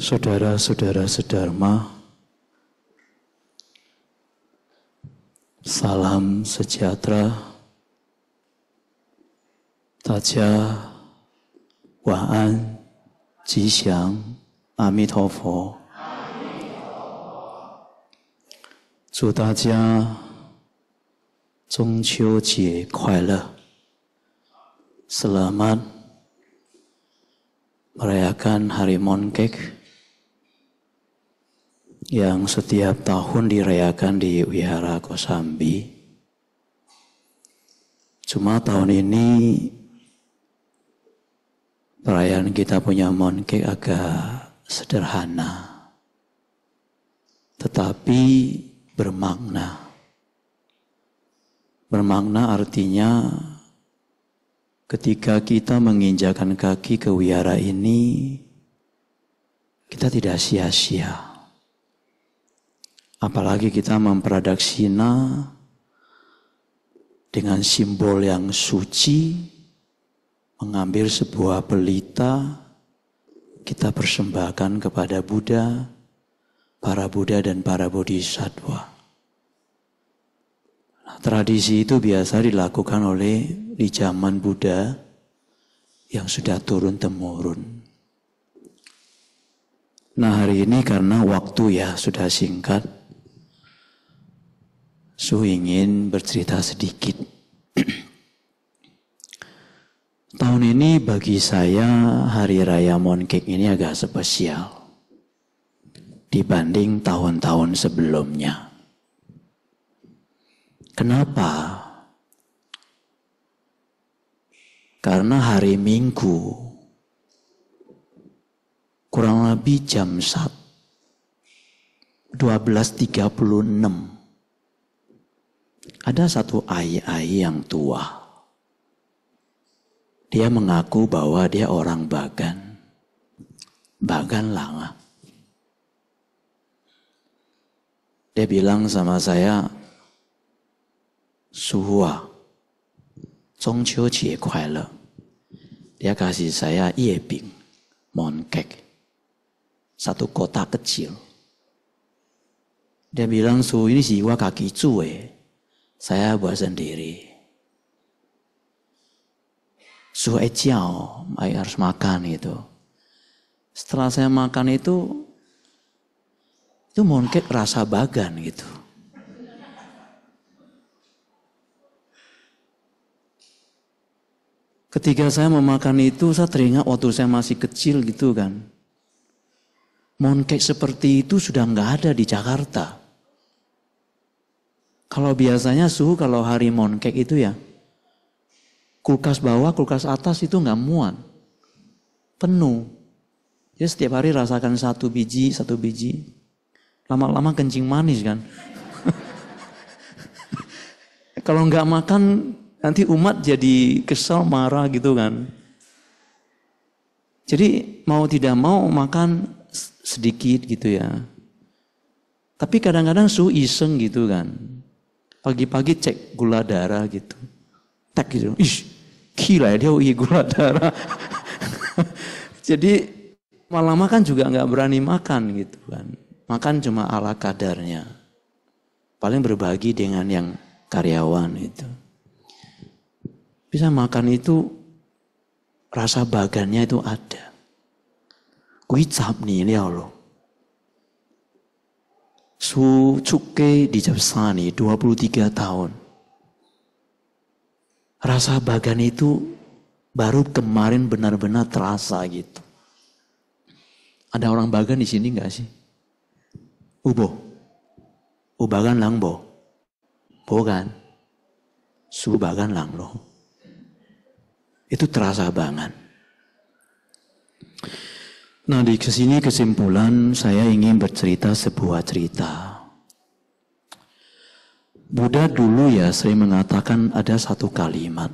Saudara-saudara sedharma, salam sejahtera, Taja Waan Ji Xiang Amitofo. 祝大家中秋节快乐！Selamat merayakan Hari Mooncake yang setiap tahun dirayakan di Wihara Kosambi. Cuma tahun ini perayaan kita punya mooncake agak sederhana. Tetapi bermakna. Bermakna artinya ketika kita menginjakan kaki ke wihara ini, kita tidak sia-sia. Apalagi kita mempradaksina dengan simbol yang suci, mengambil sebuah pelita, kita persembahkan kepada Buddha, para Buddha dan para Bodhisattva. Nah, tradisi itu biasa dilakukan oleh di zaman Buddha yang sudah turun temurun. Nah hari ini karena waktu ya sudah singkat, Su ingin bercerita sedikit. Tahun ini bagi saya Hari Raya Mooncake ini agak spesial dibanding tahun-tahun sebelumnya. Kenapa? Karena hari Minggu kurang lebih jam 1 12.36 ada satu aih-ai y yang tua. dia mengaku bahwa dia orang Bagan, Bagan Langa. dia bilang sama saya, suhuah, Zhong Qie 中秋节 l 乐 dia kasih saya Bing, Ye m o 月饼馄饨 satu kotak e c i l dia bilang suhu ini s i wa kaki cue. Saya buat sendiri. Suai ciao, saya harus makan itu. Setelah saya makan itu, itu mooncake rasa bagan gitu. Ketika saya memakan itu, saya teringat waktu saya masih kecil gitu kan. Mooncake seperti itu sudah nggak ada di Jakarta. Kalau biasanya suhu kalau hari mooncake itu ya kulkas bawah, kulkas atas itu nggak muat. Penuh. Jadi setiap hari rasakan satu biji, satu biji. Lama-lama kencing manis kan. Kalau nggak makan nanti umat jadi kesel, marah gitu kan. Jadi mau tidak mau makan sedikit gitu ya. Tapi kadang-kadang suhu iseng gitu kan pagi-pagi cek gula darah gitu. Tek gitu. Ih, gila ya dia uji gula darah. Jadi malam lama kan juga nggak berani makan gitu kan. Makan cuma ala kadarnya. Paling berbagi dengan yang karyawan itu. Bisa makan itu rasa bagannya itu ada. Kuicap nih, ini ya Allah. Su Cuke di Japsani 23 tahun. Rasa bagan itu baru kemarin benar-benar terasa gitu. Ada orang bagan di sini nggak sih? Ubo. Ubagan langbo. Bukan. Subagan langlo. Itu terasa banget. Nah di sini kesimpulan saya ingin bercerita sebuah cerita. Buddha dulu ya sering mengatakan ada satu kalimat.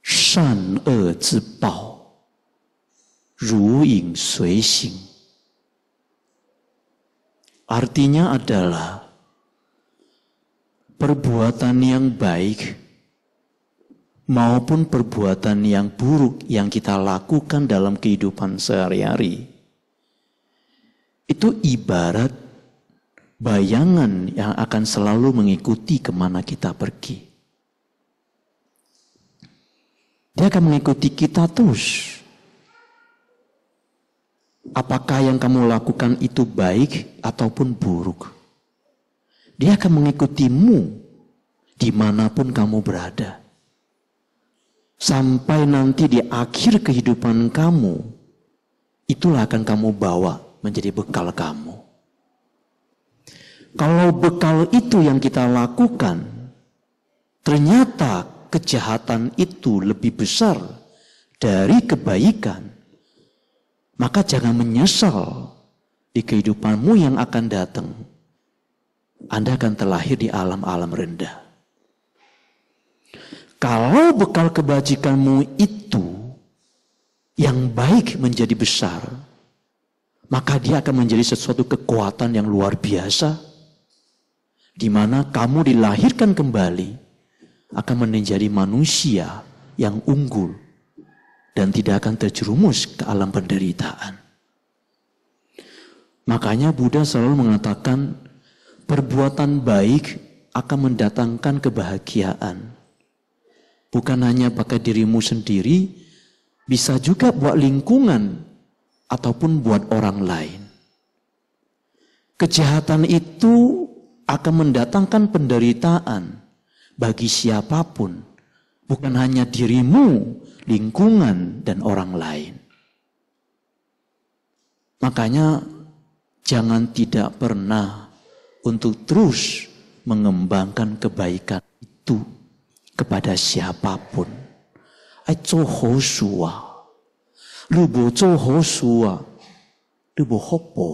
Shan e zi bao, ru ying sui xing. Artinya adalah perbuatan yang baik maupun perbuatan yang buruk yang kita lakukan dalam kehidupan sehari-hari. Itu ibarat bayangan yang akan selalu mengikuti kemana kita pergi. Dia akan mengikuti kita terus. Apakah yang kamu lakukan itu baik ataupun buruk? Dia akan mengikutimu dimanapun kamu berada sampai nanti di akhir kehidupan kamu, itulah akan kamu bawa menjadi bekal kamu. Kalau bekal itu yang kita lakukan, ternyata kejahatan itu lebih besar dari kebaikan, maka jangan menyesal di kehidupanmu yang akan datang. Anda akan terlahir di alam-alam rendah. Kalau bekal kebajikanmu itu yang baik menjadi besar, maka dia akan menjadi sesuatu kekuatan yang luar biasa, di mana kamu dilahirkan kembali akan menjadi manusia yang unggul dan tidak akan terjerumus ke alam penderitaan. Makanya Buddha selalu mengatakan perbuatan baik akan mendatangkan kebahagiaan Bukan hanya pakai dirimu sendiri, bisa juga buat lingkungan ataupun buat orang lain. Kejahatan itu akan mendatangkan penderitaan bagi siapapun, bukan hanya dirimu, lingkungan, dan orang lain. Makanya, jangan tidak pernah untuk terus mengembangkan kebaikan itu kepada siapapun. Ai zhou hou shu ah. Lu bu zhou hou shu ah. Lu bu hou bo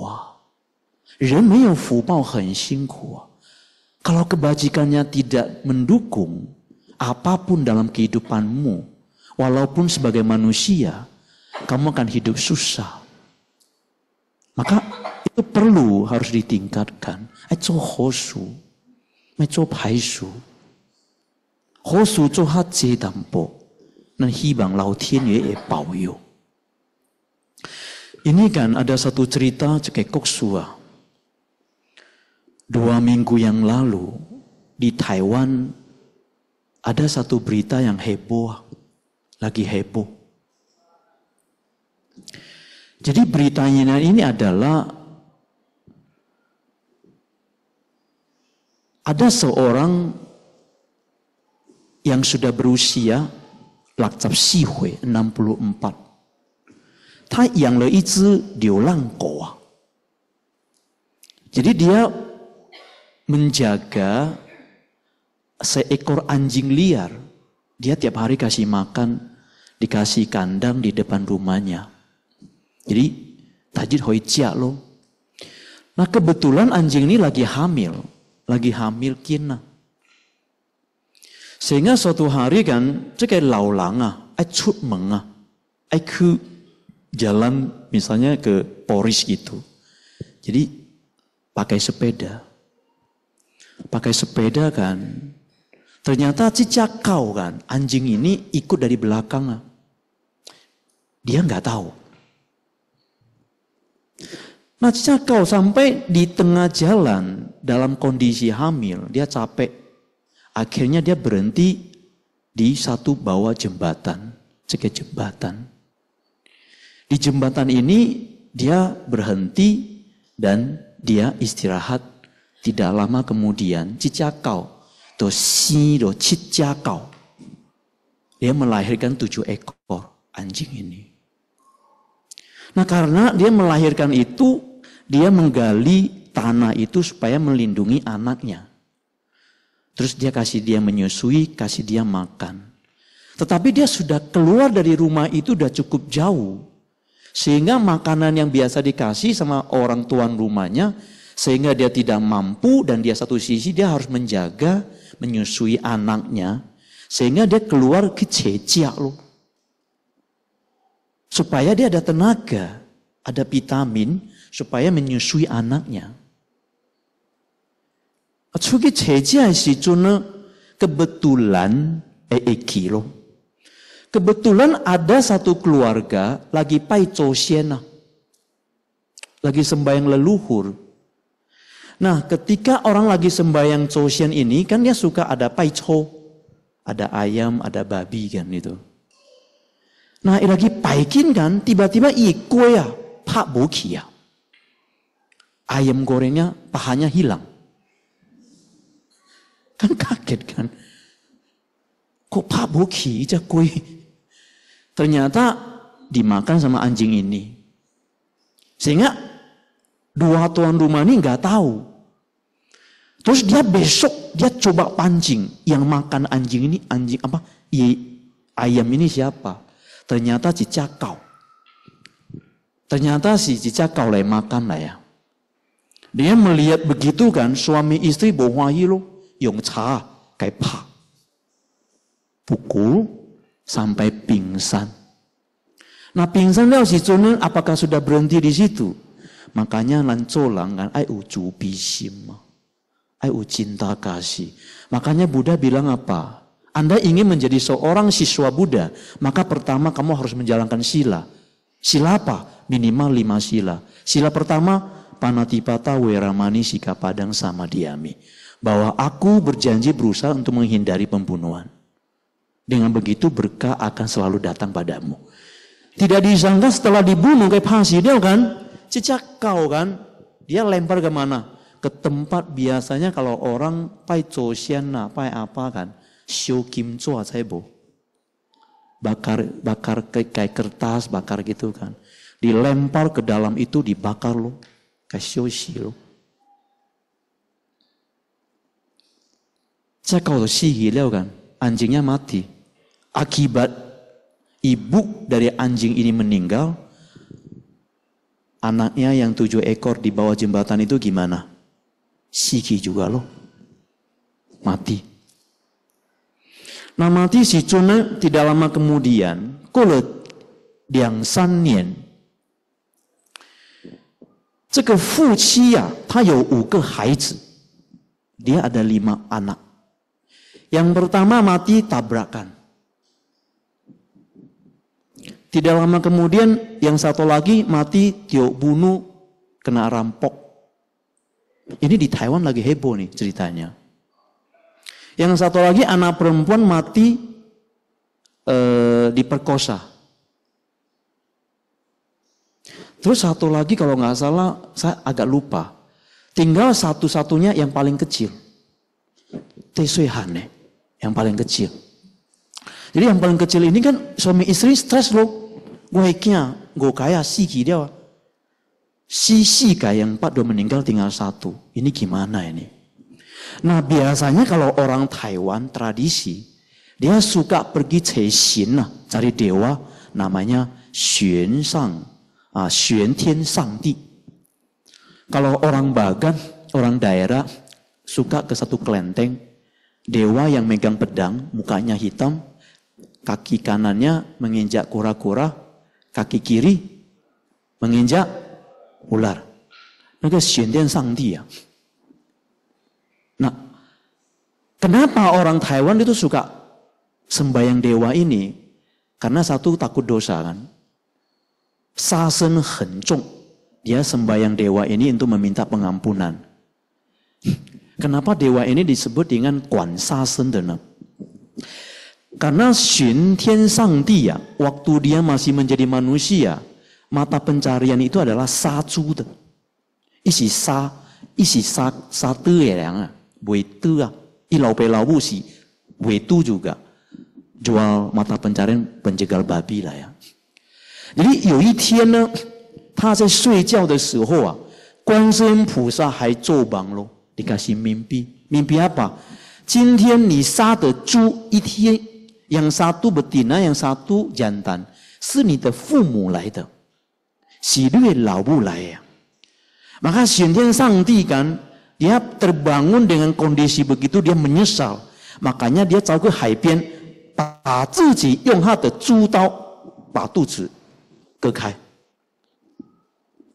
kalau kebajikannya tidak mendukung apapun dalam kehidupanmu, walaupun sebagai manusia, kamu akan hidup susah. Maka itu perlu harus ditingkatkan. Ai zhou hou su ini kan ada satu cerita kok koksua. Dua minggu yang lalu di Taiwan ada satu berita yang heboh, lagi heboh. Jadi beritanya ini adalah ada seorang yang sudah berusia sihui 64. Jadi dia menjaga seekor anjing liar. Dia tiap hari kasih makan, dikasih kandang di depan rumahnya. Jadi tajid cia loh. Nah kebetulan anjing ini lagi hamil, lagi hamil kina. Sehingga suatu hari kan, itu kayak laulanga, ai cut menga, ai ke jalan misalnya ke Poris gitu. Jadi pakai sepeda. Pakai sepeda kan. Ternyata cicak kau kan, anjing ini ikut dari belakang. Dia nggak tahu. Nah cicak kau sampai di tengah jalan dalam kondisi hamil, dia capek Akhirnya dia berhenti di satu bawah jembatan, sekitar jembatan. Di jembatan ini dia berhenti dan dia istirahat. Tidak lama kemudian cicakau, to si do cicakau. Dia melahirkan tujuh ekor anjing ini. Nah karena dia melahirkan itu, dia menggali tanah itu supaya melindungi anaknya. Terus dia kasih dia menyusui, kasih dia makan. Tetapi dia sudah keluar dari rumah itu sudah cukup jauh. Sehingga makanan yang biasa dikasih sama orang tuan rumahnya, sehingga dia tidak mampu dan dia satu sisi dia harus menjaga, menyusui anaknya. Sehingga dia keluar ke cecia loh. Supaya dia ada tenaga, ada vitamin, supaya menyusui anaknya. 저게 제지할 sih, cuna Kebetulan, eh, kilo. Kebetulan ada satu keluarga lagi pai siena. Lagi sembahyang leluhur. Nah, ketika orang lagi sembahyang siena ini, kan dia suka ada pai cho. Ada ayam, ada babi kan itu. Nah, lagi paikin kan, tiba-tiba i ya, pak buki ya. Ayam gorengnya, pahanya hilang. Kan kaget kan. Kok Pak buki ija Ternyata dimakan sama anjing ini. Sehingga dua tuan rumah ini nggak tahu. Terus dia besok dia coba pancing yang makan anjing ini anjing apa? I, iya, ayam ini siapa? Ternyata cicakau. Ternyata si cicakau lah yang makan lah ya. Dia melihat begitu kan suami istri bohongi loh sampai pingsan. Nah pingsan lewat si cunen apakah sudah berhenti di situ? Makanya lancolang kan, ai ucu bisim, ai cinta kasih. Makanya Buddha bilang apa? Anda ingin menjadi seorang siswa Buddha, maka pertama kamu harus menjalankan sila. Sila apa? Minimal lima sila. Sila pertama, panatipata weramani sikapadang sama diami bahwa aku berjanji berusaha untuk menghindari pembunuhan. Dengan begitu berkah akan selalu datang padamu. Tidak disangka setelah dibunuh kayak dia kan, cicak kau kan, dia lempar ke mana Ke tempat biasanya kalau orang pai cosian apa apa kan, show kim cua saya bo Bakar, bakar kayak, kertas, bakar gitu kan. Dilempar ke dalam itu dibakar loh, kayak show Saya kalau sihi kan, anjingnya mati. Akibat ibu dari anjing ini meninggal, anaknya yang tujuh ekor di bawah jembatan itu gimana? Siki juga loh. Mati. Nah mati si Cuna tidak lama kemudian, kulit diang San Nian, 这个夫妻呀、啊，他有五个孩子，dia ada lima anak. Yang pertama mati tabrakan. Tidak lama kemudian yang satu lagi mati Tio bunuh kena rampok. Ini di Taiwan lagi heboh nih ceritanya. Yang satu lagi anak perempuan mati e, diperkosa. Terus satu lagi kalau nggak salah saya agak lupa. Tinggal satu-satunya yang paling kecil. Tesui Hane. Yang paling kecil. Jadi yang paling kecil ini kan suami istri stres loh. Gue kia, gue kaya si dia. Si si kaya yang empat udah meninggal tinggal satu. Ini gimana ini? Nah biasanya kalau orang Taiwan tradisi, dia suka pergi cesin lah, cari dewa namanya Xuan Sang, ah, Xuan Tian Sang Di. Kalau orang Bagan, orang daerah suka ke satu kelenteng dewa yang megang pedang, mukanya hitam, kaki kanannya menginjak kura-kura, kaki kiri menginjak ular. Nah, kenapa orang Taiwan itu suka sembahyang dewa ini? Karena satu takut dosa kan. Sasen hencung. Dia sembahyang dewa ini untuk meminta pengampunan. 为什么这神被称作管杀生的呢？因为巡天上帝呀，当他还只是一个人类的时候，他的眼睛是杀猪的，一起杀，一起杀杀猪呀！喂猪啊，一捞一捞猪，喂猪也卖眼睛，是杀猪的。所以有一天呢，他在睡觉的时候啊，观世音菩萨还助忙咯。dikasih mimpi. Mimpi apa? Jin tian de zhu yi Yang satu betina, yang satu jantan. Si ni de fu mu lai de. Si lue lao bu ya. lai Maka jin tian sang di kan, dia terbangun dengan kondisi begitu, dia menyesal. Makanya dia cao ke hai bian, ba zi ji yong ha de zhu dao, ba du zi, ge kai.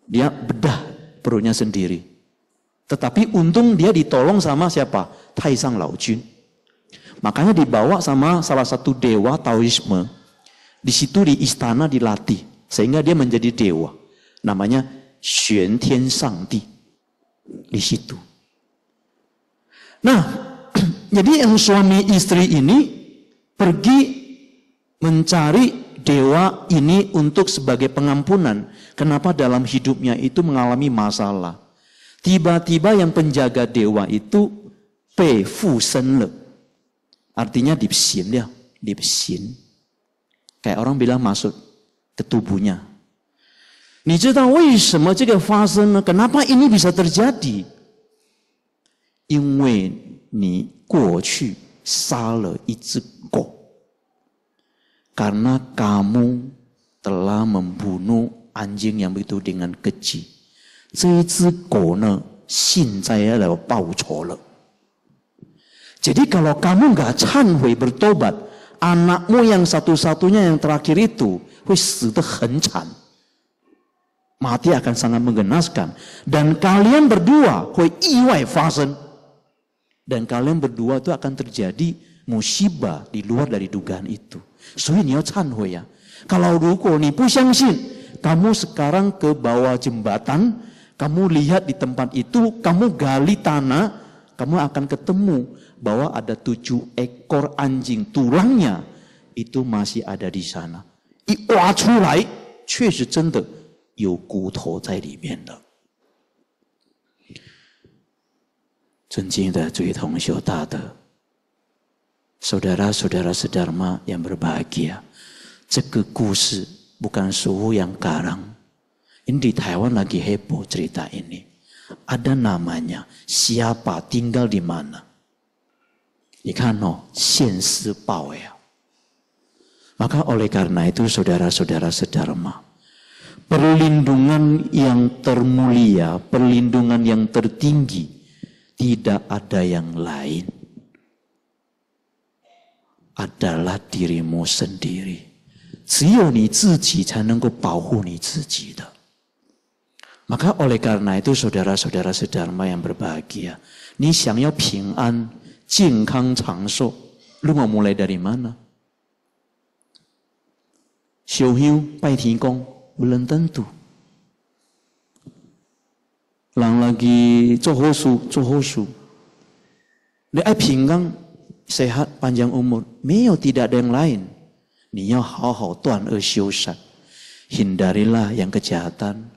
Dia bedah perutnya sendiri. Tetapi untung dia ditolong sama siapa? Taisang Jun. Makanya dibawa sama salah satu dewa Taoisme. Di situ di istana dilatih. Sehingga dia menjadi dewa. Namanya Xuan Tian Sang Di. Di situ. Nah, jadi yang suami istri ini pergi mencari dewa ini untuk sebagai pengampunan. Kenapa dalam hidupnya itu mengalami masalah? Tiba-tiba yang penjaga dewa itu pe fu sen le. Artinya dipsin dia, dipsin. Kayak orang bilang masuk ke tubuhnya. Ni zhidao wei shenme Kenapa ini bisa terjadi? ni Karena kamu telah membunuh anjing yang begitu dengan kecil. 这一只狗呢，信 saya adalah bau colok. Jadi kalau kamu bertobat, anakmu yang satu-satunya yang terakhir itu, hencan. Mati akan sangat mengenaskan. Dan kalian berdua, hui iwai fasen. Dan kalian berdua itu akan terjadi musibah di luar dari dugaan itu. So ini ya. Kalau ruko ni pu kamu sekarang ke bawah jembatan kamu lihat di tempat itu, kamu gali tanah, kamu akan ketemu bahwa ada tujuh ekor anjing tulangnya itu masih ada di sana. 一挖出来，确实真的有骨头在里面的。尊敬的诸位同修大德，saudara-saudara sedharma yang berbahagia, berbahagia，这个故事 bukan suhu yang karang。ini di Taiwan lagi heboh cerita ini. Ada namanya, siapa tinggal di mana. Di kano, Power. Ya. Maka oleh karena itu saudara-saudara sederma, perlindungan yang termulia, perlindungan yang tertinggi, tidak ada yang lain adalah dirimu sendiri. 只有你自己才能够保护你自己的。maka oleh karena itu saudara-saudara sedharma yang berbahagia, ni xiang yao ping an, jing kang chang shou. Lu mau mulai dari mana? Xiu hiu, pai ti gong, belum tentu. Lang lagi ho su. Dia ai ping an, sehat panjang umur. Meo tidak ada yang lain. Ni yao hao hao tuan e xiu shan. Hindarilah yang kejahatan,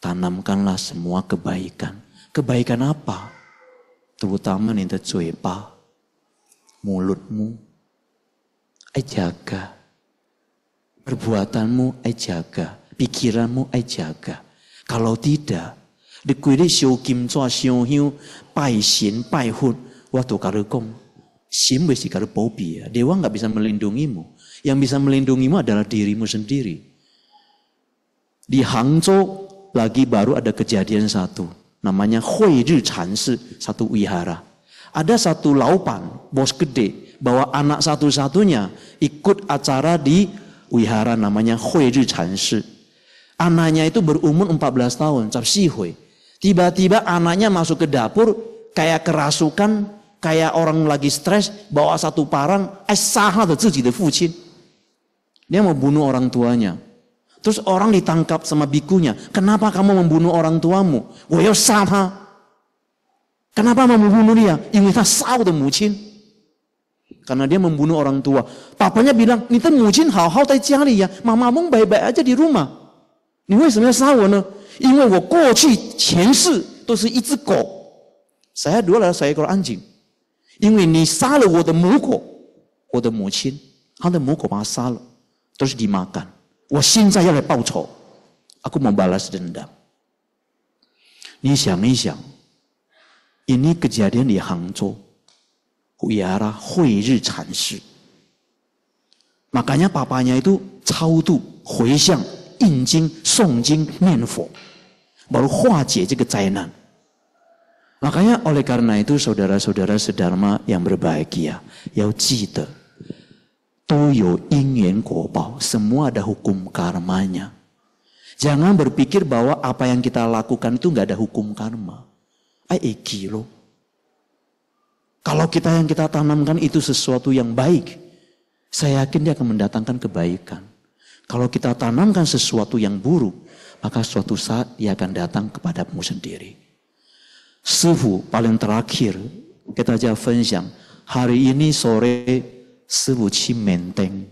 tanamkanlah semua kebaikan. Kebaikan apa? Terutama nih tercuepa, mulutmu, ajaga. ajaga. ajaga. Perbuatanmu Pikiranmu Kalau tidak, ai jaga. Perbuatanmu kong. jaga, pikiranmu ai jaga. Kalau ya. Dewa nggak bisa melindungimu. Yang bisa melindungimu adalah dirimu sendiri. Di Hangzhou lagi baru ada kejadian satu. Namanya Hui Ri Chan satu wihara. Ada satu laupan, bos gede, bahwa anak satu-satunya ikut acara di wihara namanya Hui Ri Chan Anaknya itu berumur 14 tahun, Cap Si Hui. Tiba-tiba anaknya masuk ke dapur, kayak kerasukan, kayak orang lagi stres, bawa satu parang, eh sah Dia mau bunuh orang tuanya. Terus orang ditangkap sama bikunya. Kenapa kamu membunuh orang tuamu? sama. Kenapa membunuh dia? mucin. Karena dia membunuh orang tua. Papanya bilang, "Ni tak mucin hao hao tai jia li ya, mama mong baik-baik aja di rumah. Ni wei shen ya wo ne? Yin wo guo qi qian shi dou shi yi zi gou. Saya dulu adalah seekor anjing. Terus dimakan。我现在要来报仇，aku membalas dendam。你想想，ini kejadian di Hangzhou, wira Huiyi 禅师。makanya papanya itu 超度、回向、印经、诵经、念佛，baru 化解这个灾难。makanya oleh karena itu saudara-saudara sedharma yang berbahagia, yau jite。ingin Semua ada hukum karmanya. Jangan berpikir bahwa apa yang kita lakukan itu nggak ada hukum karma. Ayo kilo. Eh, Kalau kita yang kita tanamkan itu sesuatu yang baik, saya yakin dia akan mendatangkan kebaikan. Kalau kita tanamkan sesuatu yang buruk, maka suatu saat dia akan datang kepadamu sendiri. Suhu paling terakhir, kita jawab yang hari ini sore menteng.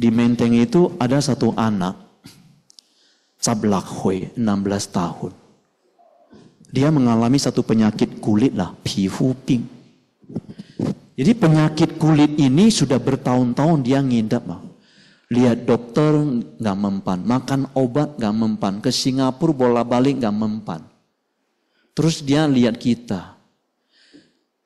Di Menteng itu ada satu anak, Cablak Hui, 16 tahun. Dia mengalami satu penyakit kulit lah, pifu ping. Jadi penyakit kulit ini sudah bertahun-tahun dia ngidap lah. Lihat dokter nggak mempan, makan obat nggak mempan, ke Singapura bola balik nggak mempan. Terus dia lihat kita,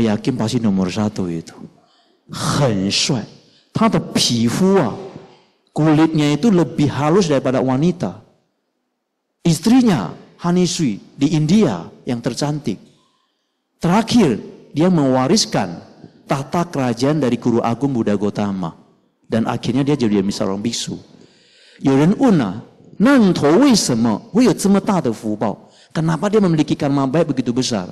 yakin pasti nomor satu itu. kulitnya itu lebih halus daripada wanita. Istrinya Hanisui di India yang tercantik. Terakhir, dia mewariskan tahta kerajaan dari Guru Agung Buddha Gotama. Dan akhirnya dia jadi misal orang biksu. Kenapa dia memiliki karma baik begitu besar?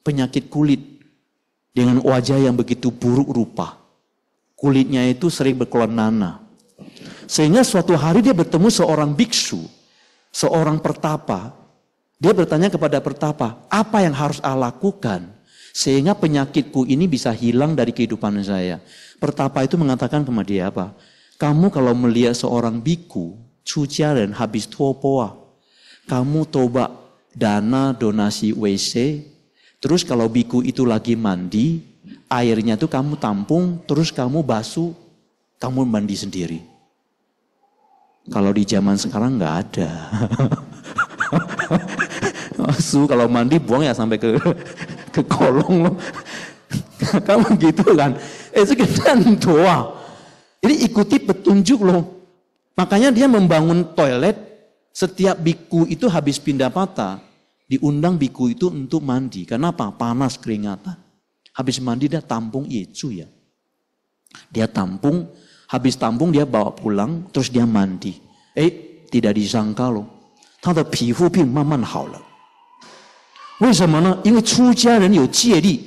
penyakit kulit） dengan wajah yang begitu buruk rupa. Kulitnya itu sering berkeluar Sehingga suatu hari dia bertemu seorang biksu, seorang pertapa. Dia bertanya kepada pertapa, apa yang harus Allah lakukan sehingga penyakitku ini bisa hilang dari kehidupan saya. Pertapa itu mengatakan kepada dia apa? Kamu kalau melihat seorang biku, cuci dan habis tuopoa, kamu toba dana donasi WC, terus kalau biku itu lagi mandi, airnya itu kamu tampung, terus kamu basuh, kamu mandi sendiri. Kalau di zaman sekarang nggak ada. Su kalau mandi buang ya sampai ke ke kolong loh. Kamu gitu kan. Itu kita doa. Jadi ikuti petunjuk loh. Makanya dia membangun toilet. Setiap biku itu habis pindah patah. Diundang biku itu untuk mandi. Kenapa? Panas keringatan. Habis mandi dia tampung Yecu ya. Dia tampung. Habis tampung dia bawa pulang. Terus dia mandi. Eh tidak disangka loh. 他的皮肤病慢慢好了，为什么呢？因为出家人有戒力.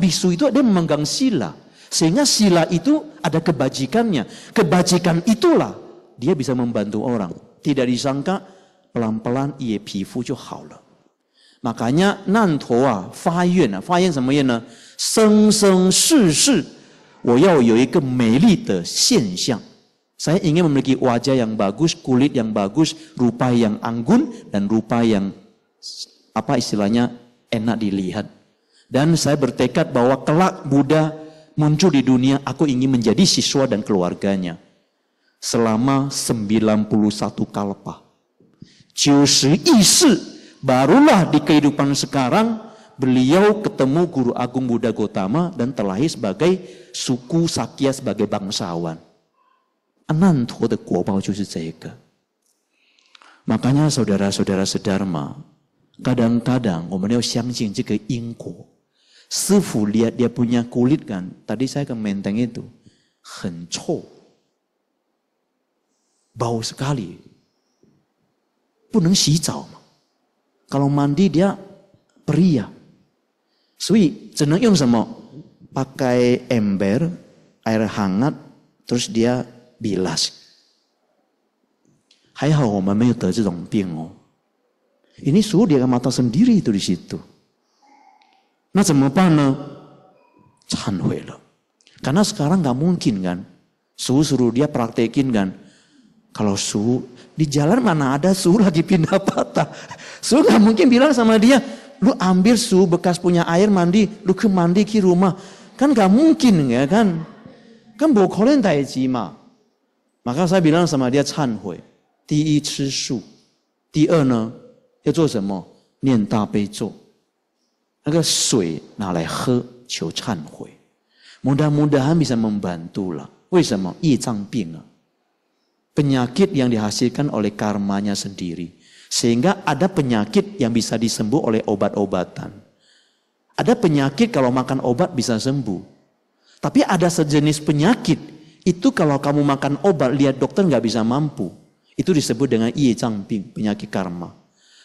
bisu itu ada sila. Sehingga sila itu ada kebajikannya. Kebajikan itulah dia bisa membantu orang. Tidak disangka pelan-pelan ia pifu jo makanya Makanya nantou ah, fa yuan ah, fa yuan Saya ingin memiliki wajah yang bagus, kulit yang bagus, rupa yang anggun, dan rupa yang apa istilahnya enak dilihat. Dan saya bertekad bahwa kelak Buddha muncul di dunia, aku ingin menjadi siswa dan keluarganya. Selama 91 kalpa. Ciusi isi, barulah di kehidupan sekarang beliau ketemu Guru Agung Buddha Gotama dan terlahir sebagai suku Sakya sebagai bangsawan. Ananto de Makanya saudara-saudara sedarma, Kadang-kadang umatnya ke ingku. Sifu lihat dia punya kulit kan. Tadi saya ke Menteng itu. Hencou. Bau sekali. Puneng xizao. Kalau mandi dia pria. Sui, jeneng yung sama. Pakai ember, air hangat, terus dia bilas. 还好我们没有得这种病哦。ini suhu dia mata sendiri itu di situ. Nah, bagaimana? Canhuelo. Karena sekarang nggak mungkin kan. Suhu suruh dia praktekin kan. Kalau suhu, di jalan mana ada suhu lagi pindah patah. Suhu nggak mungkin bilang sama dia, lu ambil suhu bekas punya air mandi, lu ke mandi ke rumah. Kan nggak mungkin ya kan. Kan bokolen taiji ma. Maka saya bilang sama dia, hui. Di i chi su. Di e ne, 要做什么？念大悲咒，那个水拿来喝，求忏悔。Mudah-mudahan bisa membantu lah. Ping. Penyakit yang dihasilkan oleh karmanya sendiri. Sehingga ada penyakit yang bisa disembuh oleh obat-obatan. Ada penyakit kalau makan obat bisa sembuh. Tapi ada sejenis penyakit, itu kalau kamu makan obat, lihat dokter nggak bisa mampu. Itu disebut dengan Yicang Ping, penyakit karma.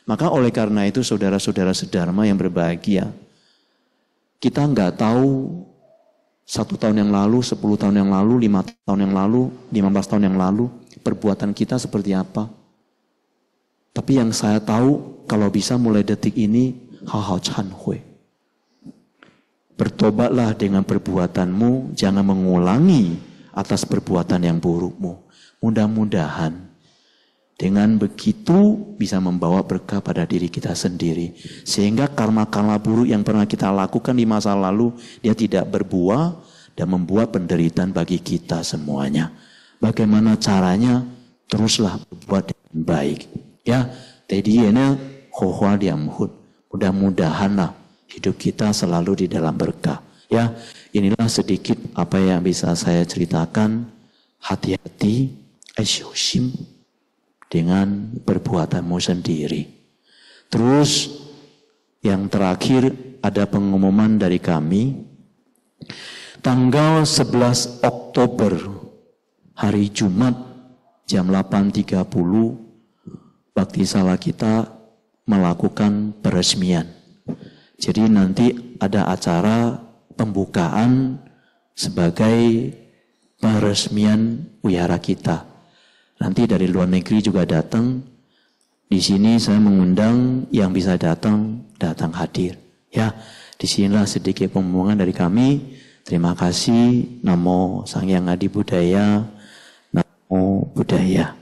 Maka oleh karena itu saudara-saudara sedharma yang berbahagia, kita nggak tahu satu tahun yang lalu, sepuluh tahun yang lalu, lima tahun yang lalu, lima belas tahun yang lalu, perbuatan kita seperti apa. Tapi yang saya tahu, kalau bisa mulai detik ini, hal-hal Hui, Bertobatlah dengan perbuatanmu, jangan mengulangi atas perbuatan yang burukmu. Mudah-mudahan dengan begitu bisa membawa berkah pada diri kita sendiri. Sehingga karma-karma buruk yang pernah kita lakukan di masa lalu, dia tidak berbuah dan membuat penderitaan bagi kita semuanya. Bagaimana caranya? Teruslah berbuat dengan baik. Ya, Tadi ini khohwa diamhud. Mudah-mudahan hidup kita selalu di dalam berkah. Ya, inilah sedikit apa yang bisa saya ceritakan. Hati-hati, asyushim. -hati dengan perbuatanmu sendiri. Terus yang terakhir ada pengumuman dari kami tanggal 11 Oktober hari Jumat jam 8.30 bakti salah kita melakukan peresmian. Jadi nanti ada acara pembukaan sebagai peresmian wihara kita. Nanti dari luar negeri juga datang. Di sini saya mengundang yang bisa datang, datang hadir. Ya, di sinilah sedikit pembuangan dari kami. Terima kasih. Namo Sang Yang Adi Budaya. Namo Budaya.